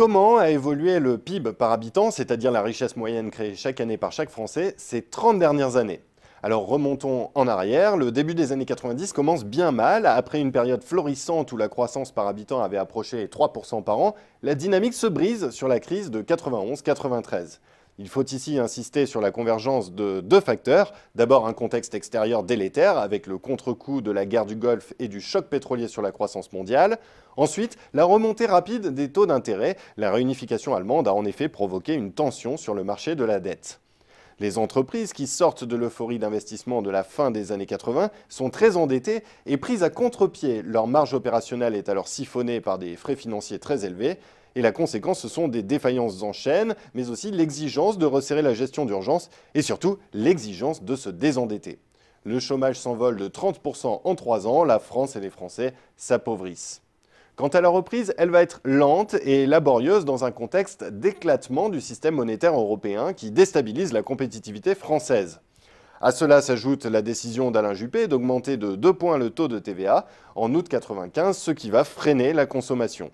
Comment a évolué le PIB par habitant, c'est-à-dire la richesse moyenne créée chaque année par chaque Français, ces 30 dernières années alors remontons en arrière, le début des années 90 commence bien mal. Après une période florissante où la croissance par habitant avait approché 3% par an, la dynamique se brise sur la crise de 91-93. Il faut ici insister sur la convergence de deux facteurs. D'abord un contexte extérieur délétère avec le contre-coup de la guerre du Golfe et du choc pétrolier sur la croissance mondiale. Ensuite, la remontée rapide des taux d'intérêt. La réunification allemande a en effet provoqué une tension sur le marché de la dette. Les entreprises qui sortent de l'euphorie d'investissement de la fin des années 80 sont très endettées et prises à contre-pied. Leur marge opérationnelle est alors siphonnée par des frais financiers très élevés. Et la conséquence, ce sont des défaillances en chaîne, mais aussi l'exigence de resserrer la gestion d'urgence et surtout l'exigence de se désendetter. Le chômage s'envole de 30% en 3 ans, la France et les Français s'appauvrissent. Quant à la reprise, elle va être lente et laborieuse dans un contexte d'éclatement du système monétaire européen qui déstabilise la compétitivité française. À cela s'ajoute la décision d'Alain Juppé d'augmenter de 2 points le taux de TVA en août 1995, ce qui va freiner la consommation.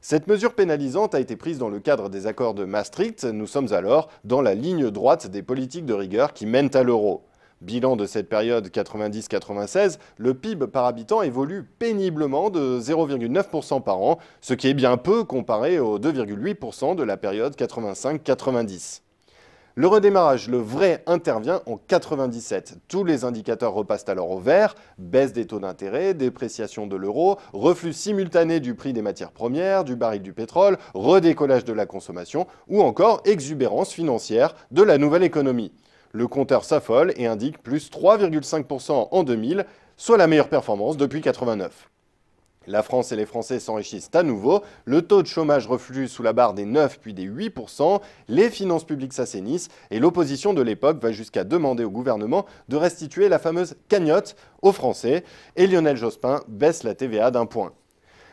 Cette mesure pénalisante a été prise dans le cadre des accords de Maastricht. Nous sommes alors dans la ligne droite des politiques de rigueur qui mènent à l'euro. Bilan de cette période 90-96, le PIB par habitant évolue péniblement de 0,9% par an, ce qui est bien peu comparé aux 2,8% de la période 85-90. Le redémarrage, le vrai, intervient en 97. Tous les indicateurs repassent alors au vert, baisse des taux d'intérêt, dépréciation de l'euro, reflux simultané du prix des matières premières, du baril du pétrole, redécollage de la consommation ou encore exubérance financière de la nouvelle économie. Le compteur s'affole et indique plus 3,5% en 2000, soit la meilleure performance depuis 89. La France et les Français s'enrichissent à nouveau, le taux de chômage reflue sous la barre des 9 puis des 8%, les finances publiques s'assainissent et l'opposition de l'époque va jusqu'à demander au gouvernement de restituer la fameuse cagnotte aux Français et Lionel Jospin baisse la TVA d'un point.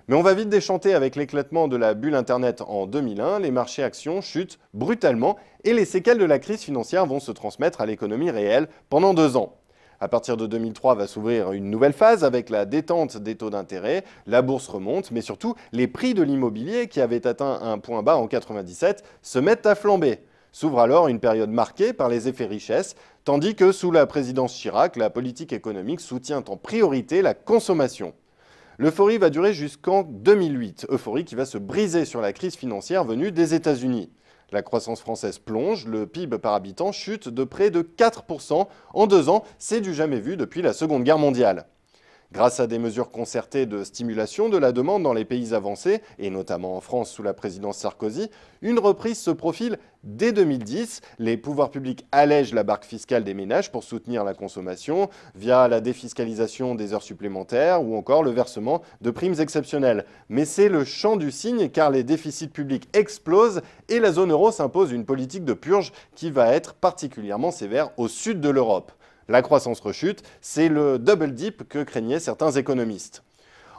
Mais on va vite déchanter avec l'éclatement de la bulle Internet en 2001, les marchés actions chutent brutalement et les séquelles de la crise financière vont se transmettre à l'économie réelle pendant deux ans. À partir de 2003 va s'ouvrir une nouvelle phase avec la détente des taux d'intérêt, la bourse remonte, mais surtout les prix de l'immobilier qui avaient atteint un point bas en 1997 se mettent à flamber. S'ouvre alors une période marquée par les effets richesse, tandis que sous la présidence Chirac, la politique économique soutient en priorité la consommation. L'euphorie va durer jusqu'en 2008, euphorie qui va se briser sur la crise financière venue des États-Unis. La croissance française plonge, le PIB par habitant chute de près de 4% en deux ans, c'est du jamais vu depuis la Seconde Guerre mondiale. Grâce à des mesures concertées de stimulation de la demande dans les pays avancés, et notamment en France sous la présidence Sarkozy, une reprise se profile dès 2010. Les pouvoirs publics allègent la barque fiscale des ménages pour soutenir la consommation via la défiscalisation des heures supplémentaires ou encore le versement de primes exceptionnelles. Mais c'est le champ du signe car les déficits publics explosent et la zone euro s'impose une politique de purge qui va être particulièrement sévère au sud de l'Europe la croissance rechute, c'est le double dip que craignaient certains économistes.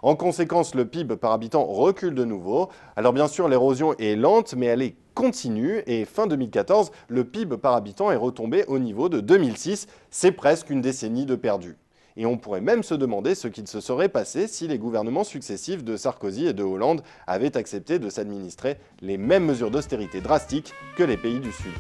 En conséquence, le PIB par habitant recule de nouveau. Alors bien sûr, l'érosion est lente, mais elle est continue et fin 2014, le PIB par habitant est retombé au niveau de 2006. C'est presque une décennie de perdu. Et on pourrait même se demander ce qu'il se serait passé si les gouvernements successifs de Sarkozy et de Hollande avaient accepté de s'administrer les mêmes mesures d'austérité drastiques que les pays du Sud.